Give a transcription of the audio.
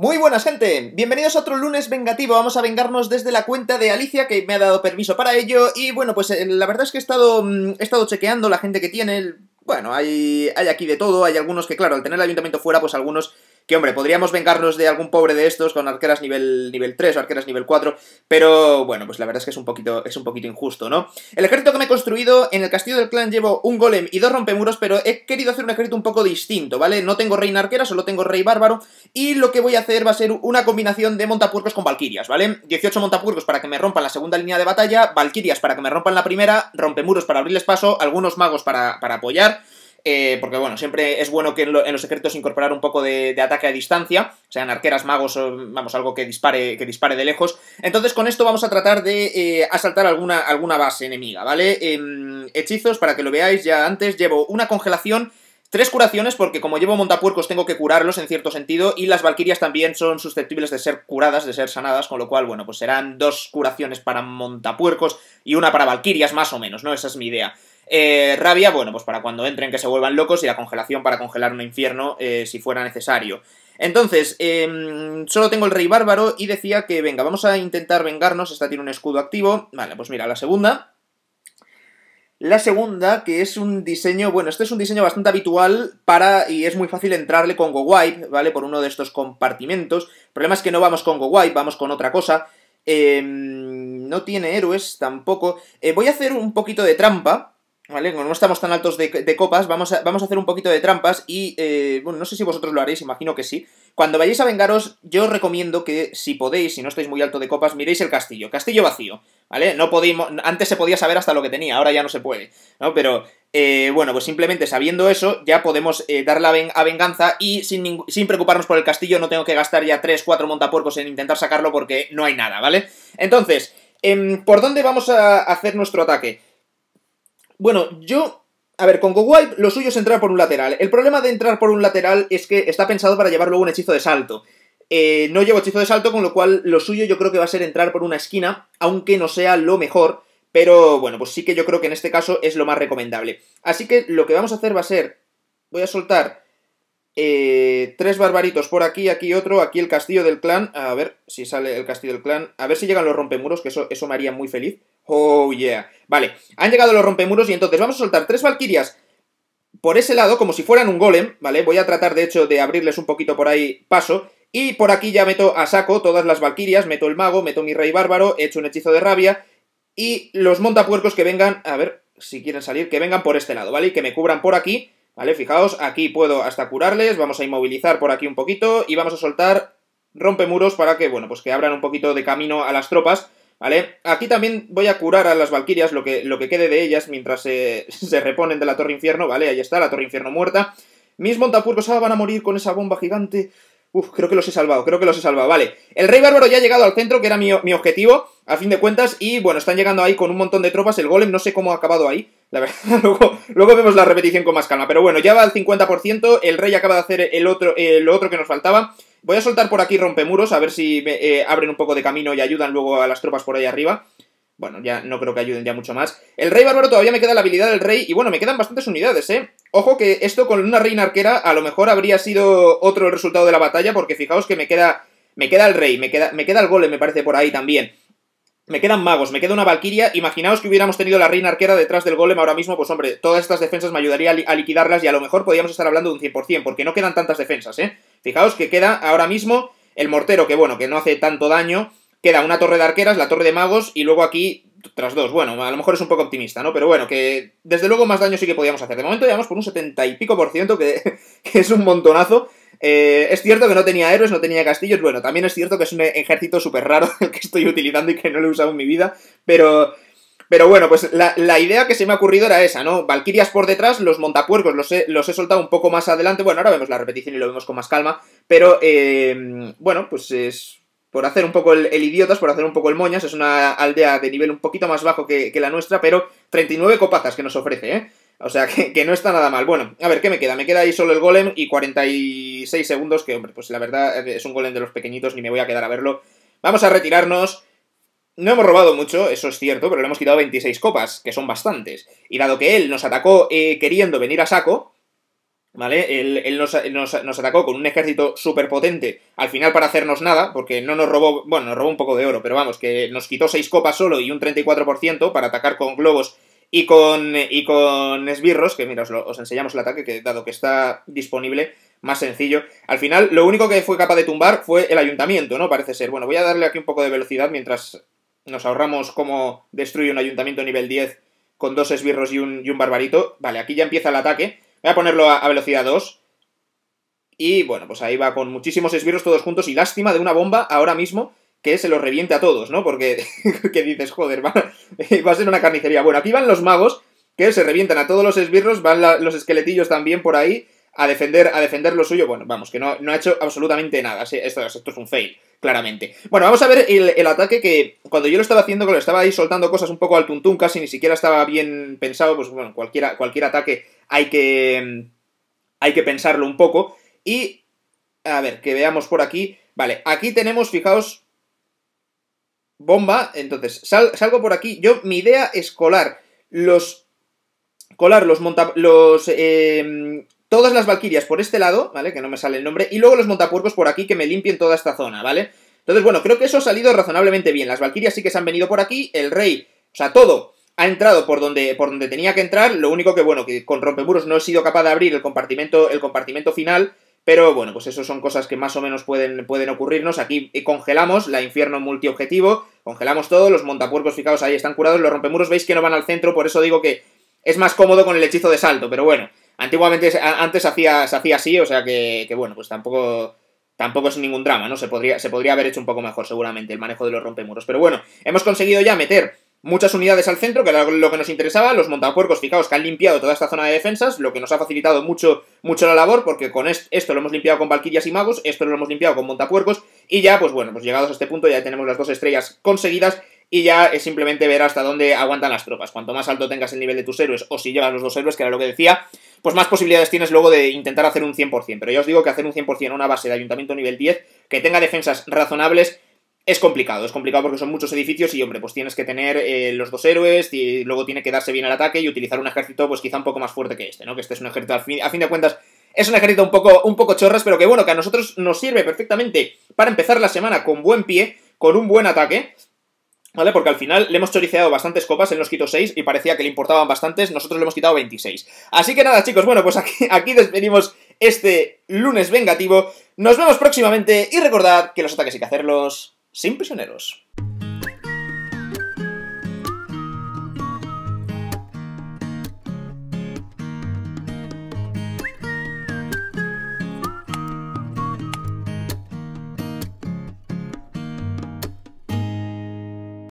Muy buenas gente, bienvenidos a otro lunes vengativo, vamos a vengarnos desde la cuenta de Alicia que me ha dado permiso para ello y bueno pues eh, la verdad es que he estado, mm, he estado chequeando la gente que tiene, bueno hay, hay aquí de todo, hay algunos que claro al tener el ayuntamiento fuera pues algunos que hombre, podríamos vengarnos de algún pobre de estos con arqueras nivel, nivel 3 o arqueras nivel 4, pero bueno, pues la verdad es que es un poquito, es un poquito injusto, ¿no? El ejército que me he construido, en el castillo del clan llevo un golem y dos rompemuros, pero he querido hacer un ejército un poco distinto, ¿vale? No tengo reina arquera, solo tengo rey bárbaro, y lo que voy a hacer va a ser una combinación de montapurcos con valquirias, ¿vale? 18 montapurcos para que me rompan la segunda línea de batalla, valquirias para que me rompan la primera, rompemuros para abrirles paso, algunos magos para, para apoyar... Eh, porque bueno, siempre es bueno que en, los secretos incorporar un poco de, ataque a distancia, sean arqueras, magos, o, vamos, algo que dispare, que dispare de lejos. Entonces con esto vamos a tratar de eh, asaltar alguna, alguna base enemiga, ¿vale? Em, hechizos, para que lo veáis ya antes, llevo una congelación Tres curaciones, porque como llevo montapuercos tengo que curarlos en cierto sentido, y las valquirias también son susceptibles de ser curadas, de ser sanadas, con lo cual, bueno, pues serán dos curaciones para montapuercos y una para valquirias, más o menos, ¿no? Esa es mi idea. Eh, rabia, bueno, pues para cuando entren que se vuelvan locos y la congelación para congelar un infierno eh, si fuera necesario. Entonces, em, solo tengo el rey bárbaro y decía que, venga, vamos a intentar vengarnos, esta tiene un escudo activo. Vale, pues mira, la segunda. La segunda, que es un diseño, bueno, este es un diseño bastante habitual para, y es muy fácil entrarle con Go Wipe, ¿vale? Por uno de estos compartimentos. El problema es que no vamos con Go Wipe, vamos con otra cosa. Em, no tiene héroes tampoco. Eh, voy a hacer un poquito de trampa, ¿Vale? Como no estamos tan altos de, copas, vamos a, vamos a, hacer un poquito de trampas y, eh, bueno, no sé si vosotros lo haréis, imagino que sí. Cuando vayáis a vengaros, yo os recomiendo que, si podéis, si no estáis muy alto de copas, miréis el castillo. Castillo vacío, ¿vale? No podíamos, antes se podía saber hasta lo que tenía, ahora ya no se puede, ¿no? Pero, eh, bueno, pues simplemente sabiendo eso, ya podemos eh, dar la a, venganza y sin, sin, preocuparnos por el castillo, no tengo que gastar ya 3, 4 montapuercos en intentar sacarlo porque no hay nada, ¿vale? Entonces, em, ¿por dónde vamos a hacer nuestro ataque? Bueno, yo. A ver, con Go-Wipe lo suyo es entrar por un lateral. El problema de entrar por un lateral es que está pensado para llevar luego un hechizo de salto. Eh, no llevo hechizo de salto, con lo cual lo suyo yo creo que va a ser entrar por una esquina, aunque no sea lo mejor. Pero bueno, pues sí que yo creo que en este caso es lo más recomendable. Así que lo que vamos a hacer va a ser. Voy a soltar eh, tres barbaritos por aquí, aquí otro, aquí el castillo del clan. A ver si sale el castillo del clan. A ver si llegan los rompemuros, que eso, eso me haría muy feliz. Oh, yeah. Vale, han llegado los rompemuros y entonces vamos a soltar tres valquirias por ese lado, como si fueran un golem, ¿vale? Voy a tratar, de hecho, de abrirles un poquito por ahí paso. Y por aquí ya meto a saco todas las valquirias, meto el mago, meto mi rey bárbaro, echo hecho un hechizo de rabia. Y los montapuercos que vengan, a ver si quieren salir, que vengan por este lado, ¿vale? Y que me cubran por aquí, ¿vale? Fijaos, aquí puedo hasta curarles, vamos a inmovilizar por aquí un poquito y vamos a soltar rompemuros para que, bueno, pues que abran un poquito de camino a las tropas ¿Vale? Aquí también voy a curar a las Valquirias lo que, lo que quede de ellas mientras se, reponen de la Torre Infierno, ¿vale? Ahí está, la Torre Infierno muerta. Mis Montapurcos, ah, van a morir con esa bomba gigante. Uf, creo que los he salvado, creo que los he salvado, vale. El rey bárbaro ya ha llegado al centro, que era mi, objetivo, a fin de cuentas, y bueno, están llegando ahí con un montón de tropas, el golem no sé cómo ha acabado ahí, la verdad, luego, vemos la repetición con más calma, pero bueno, ya va al 50%, el rey acaba de hacer el otro, el eh, lo otro que nos faltaba, Voy a soltar por aquí rompemuros, a ver si me, eh, abren un poco de camino y ayudan luego a las tropas por ahí arriba. Bueno, ya no creo que ayuden ya mucho más. El rey bárbaro todavía me queda la habilidad del rey y bueno, me quedan bastantes unidades, ¿eh? Ojo que esto con una reina arquera a lo mejor habría sido otro el resultado de la batalla porque fijaos que me queda, me queda el rey, me queda, me queda el golem me parece por ahí también. Me quedan magos, me queda una valquiria. Imaginaos que hubiéramos tenido la reina arquera detrás del golem ahora mismo, pues hombre, todas estas defensas me ayudaría a, a liquidarlas y a lo mejor podríamos estar hablando de un 100%, porque no quedan tantas defensas, ¿eh? Fijaos que queda ahora mismo el mortero, que bueno, que no hace tanto daño, queda una torre de arqueras, la torre de magos y luego aquí tras dos. Bueno, a lo mejor es un poco optimista, ¿no? Pero bueno, que desde luego más daño sí que podíamos hacer. De momento llevamos por un setenta y pico por ciento, que, es un montonazo. Eh, es cierto que no tenía héroes, no tenía castillos. Bueno, también es cierto que es un ejército súper raro que estoy utilizando y que no lo he usado en mi vida, pero... Pero bueno, pues la, idea que se me ha ocurrido era esa, ¿no? Valkirias por detrás, los montapuercos los he, los he soltado un poco más adelante. Bueno, ahora vemos la repetición y lo vemos con más calma. Pero, eh, bueno, pues es por hacer un poco el, idiotas, por hacer un poco el moñas, es una aldea de nivel un poquito más bajo que, la nuestra, pero 39 copazas que nos ofrece, ¿eh? O sea, que, no está nada mal. Bueno, a ver, ¿qué me queda? Me queda ahí solo el golem y 46 segundos, que, hombre, pues la verdad es un golem de los pequeñitos, ni me voy a quedar a verlo. Vamos a retirarnos no hemos robado mucho, eso es cierto, pero le hemos quitado 26 copas, que son bastantes. Y dado que él nos atacó eh, queriendo venir a saco, ¿vale? Él, nos, atacó con un ejército súper potente, al final para hacernos nada, porque no nos robó, bueno, nos robó un poco de oro, pero vamos, que nos quitó 6 copas solo y un 34% para atacar con globos y con, y con esbirros, que mira, os enseñamos el ataque, que dado que está disponible, más sencillo. Al final, lo único que fue capaz de tumbar fue el ayuntamiento, ¿no? Parece ser. Bueno, voy a darle aquí un poco de velocidad mientras nos ahorramos cómo destruye un ayuntamiento nivel 10 con dos esbirros y un, barbarito. Vale, aquí ya empieza el ataque. Voy a ponerlo a, velocidad 2. Y bueno, pues ahí va con muchísimos esbirros todos juntos. Y lástima de una bomba ahora mismo que se los reviente a todos, ¿no? Porque qué dices, joder, va, a ser una carnicería. Bueno, aquí van los magos que se revientan a todos los esbirros. Van los esqueletillos también por ahí a defender, a defender lo suyo. Bueno, vamos, que no, no ha hecho absolutamente nada. Esto, esto es un fail claramente. Bueno, vamos a ver el, ataque que cuando yo lo estaba haciendo, que lo estaba ahí soltando cosas un poco al tuntún, casi ni siquiera estaba bien pensado, pues bueno, cualquier ataque hay que, mm, hay que pensarlo un poco. Y, a ver, que veamos por aquí. Vale, aquí tenemos, fijaos, bomba, entonces salgo por aquí. Yo, mi idea es colar los... Colar los monta... los... Eh, Todas las valquirias por este lado, ¿vale? Que no me sale el nombre. Y luego los montapuercos por aquí que me limpien toda esta zona, ¿vale? Entonces, bueno, creo que eso ha salido razonablemente bien. Las valquirias sí que se han venido por aquí. El rey, o sea, todo ha entrado por donde, por donde tenía que entrar. Lo único que, bueno, que con rompemuros no he sido capaz de abrir el compartimento, el compartimento final. Pero bueno, pues eso son cosas que más o menos pueden, pueden ocurrirnos. Aquí eh, congelamos la infierno multiobjetivo, congelamos todo, los montapuercos, fijaos, ahí están curados, los rompemuros veis que no van al centro, por eso digo que es más cómodo con el hechizo de salto, pero bueno. Antiguamente, antes se hacía así, o sea que, bueno, pues tampoco, tampoco es ningún drama, ¿no? Se podría, se podría haber hecho un poco mejor seguramente el manejo de los rompemuros. Pero bueno, hemos conseguido ya meter muchas unidades al centro, que era lo que nos interesaba, los montapuercos, fijaos que han limpiado toda esta zona de defensas, lo que nos ha facilitado mucho, mucho la labor, porque con esto, esto lo hemos limpiado con valquirias y magos, esto lo hemos limpiado con montapuercos, y ya, pues bueno, pues llegados a este punto ya tenemos las dos estrellas conseguidas, y ya es simplemente ver hasta dónde aguantan las tropas. Cuanto más alto tengas el nivel de tus héroes, o si llegan los dos héroes, que era lo que decía, pues más posibilidades tienes luego de intentar hacer un 100%. Pero ya os digo que hacer un 100% en una base de ayuntamiento nivel 10, que tenga defensas razonables, es complicado, es complicado porque son muchos edificios y, hombre, pues tienes que tener eh, los dos héroes y luego tiene que darse bien al ataque y utilizar un ejército, pues quizá un poco más fuerte que este, ¿no? Que este es un ejército, a fin de cuentas, es un ejército un poco, un poco chorras, pero que bueno, que a nosotros nos sirve perfectamente para empezar la semana con buen pie, con un buen ataque ¿Vale? Porque al final le hemos choriceado bastantes copas, él nos quitó 6 y parecía que le importaban bastantes, nosotros le hemos quitado 26. Así que nada, chicos, bueno, pues aquí, aquí despedimos este lunes vengativo. Nos vemos próximamente y recordad que los ataques hay que hacerlos sin prisioneros.